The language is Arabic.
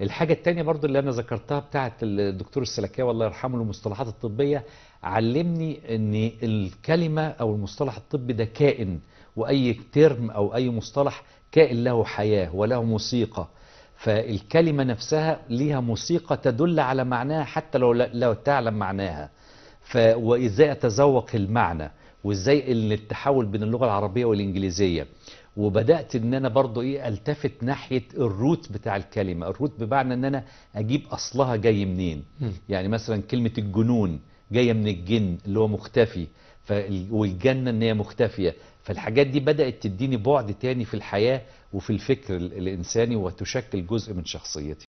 الحاجة التانية برضو اللي أنا ذكرتها بتاعة الدكتور السلكاوي الله يرحمه المصطلحات الطبية علمني أن الكلمة أو المصطلح الطبي ده كائن وأي ترم أو أي مصطلح كائن له حياة وله موسيقى فالكلمة نفسها ليها موسيقى تدل على معناها حتى لو لو تعلم معناها ف وإزاي أتذوق المعنى وإزاي التحول بين اللغة العربية والإنجليزية وبدات ان انا برضو ايه التفت ناحيه الروت بتاع الكلمه الروت بمعنى ان انا اجيب اصلها جاي منين يعني مثلا كلمه الجنون جايه من الجن اللي هو مختفي والجنه ان هي مختفيه فالحاجات دي بدات تديني بعد تاني في الحياه وفي الفكر الانساني وتشكل جزء من شخصيتي